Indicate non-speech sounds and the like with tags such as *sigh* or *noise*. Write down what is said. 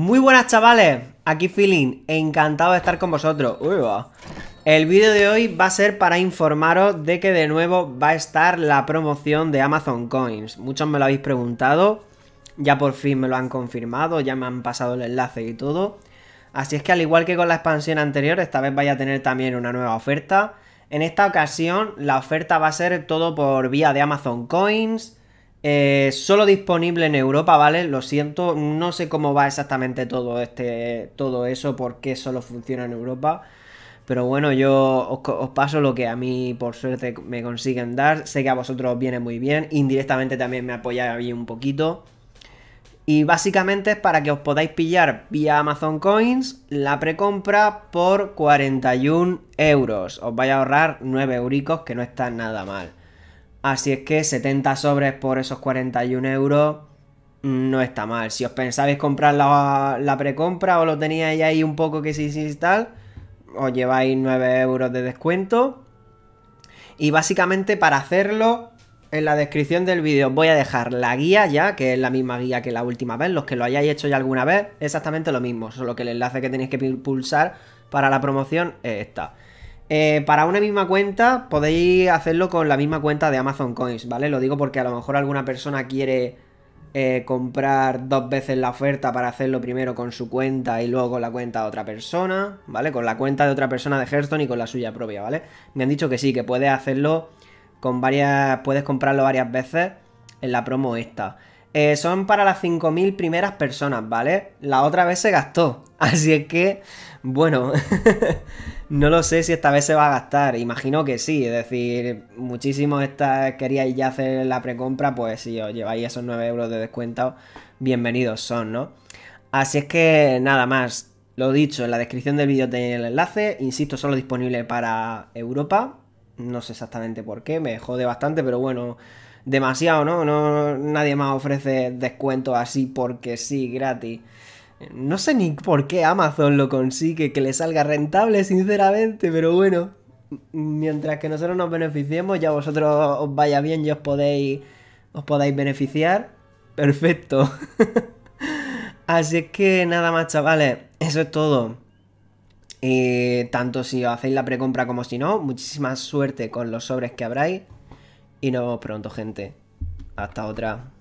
Muy buenas chavales, aquí Feeling, encantado de estar con vosotros El vídeo de hoy va a ser para informaros de que de nuevo va a estar la promoción de Amazon Coins Muchos me lo habéis preguntado, ya por fin me lo han confirmado, ya me han pasado el enlace y todo Así es que al igual que con la expansión anterior, esta vez vaya a tener también una nueva oferta En esta ocasión la oferta va a ser todo por vía de Amazon Coins eh, solo disponible en Europa, ¿vale? Lo siento, no sé cómo va exactamente todo este. todo eso, por qué solo funciona en Europa. Pero bueno, yo os, paso lo que a mí por suerte me consiguen dar. Sé que a vosotros os viene muy bien. Indirectamente también me apoyáis un poquito. Y básicamente es para que os podáis pillar vía Amazon Coins la precompra por 41 euros. Os vais a ahorrar 9 euricos, que no está nada mal. Así es que 70 sobres por esos 41 euros no está mal. Si os pensabais comprar la, precompra o lo teníais ahí un poco que sí, sí, tal, os lleváis 9 euros de descuento. Y básicamente para hacerlo, en la descripción del vídeo voy a dejar la guía ya, que es la misma guía que la última vez. Los que lo hayáis hecho ya alguna vez, exactamente lo mismo, solo que el enlace que tenéis que pulsar para la promoción es esta. Eh, para una misma cuenta podéis hacerlo con la misma cuenta de Amazon Coins, ¿vale? Lo digo porque a lo mejor alguna persona quiere eh, comprar dos veces la oferta para hacerlo primero con su cuenta y luego con la cuenta de otra persona, ¿vale? Con la cuenta de otra persona de Hearthstone y con la suya propia, ¿vale? Me han dicho que sí, que puedes hacerlo con varias... puedes comprarlo varias veces en la promo esta. Eh, son para las 5.000 primeras personas, ¿vale? La otra vez se gastó, *laughs* así es que, bueno, *laughs* no lo sé si esta vez se va a gastar, imagino que sí, es decir, muchísimos estas queríais ya hacer la precompra, pues si os lleváis esos 9 euros de descuento, bienvenidos son, ¿no? Así es que nada más, lo dicho, en la descripción del vídeo tenéis el enlace, insisto, solo disponible para Europa, no sé exactamente por qué, me jode bastante, pero bueno, demasiado, ¿no? ¿no? Nadie más ofrece descuentos así porque sí, gratis. No sé ni por qué Amazon lo consigue, que le salga rentable, sinceramente, pero bueno. Mientras que nosotros nos beneficiemos, ya vosotros os vaya bien y os podéis, os podáis beneficiar. Perfecto. *laughs* Así es que nada más, chavales. Eso es todo. Eh, tanto si os hacéis la precompra como si no, muchísima suerte con los sobres que habráis. Y nos vemos pronto, gente. Hasta otra.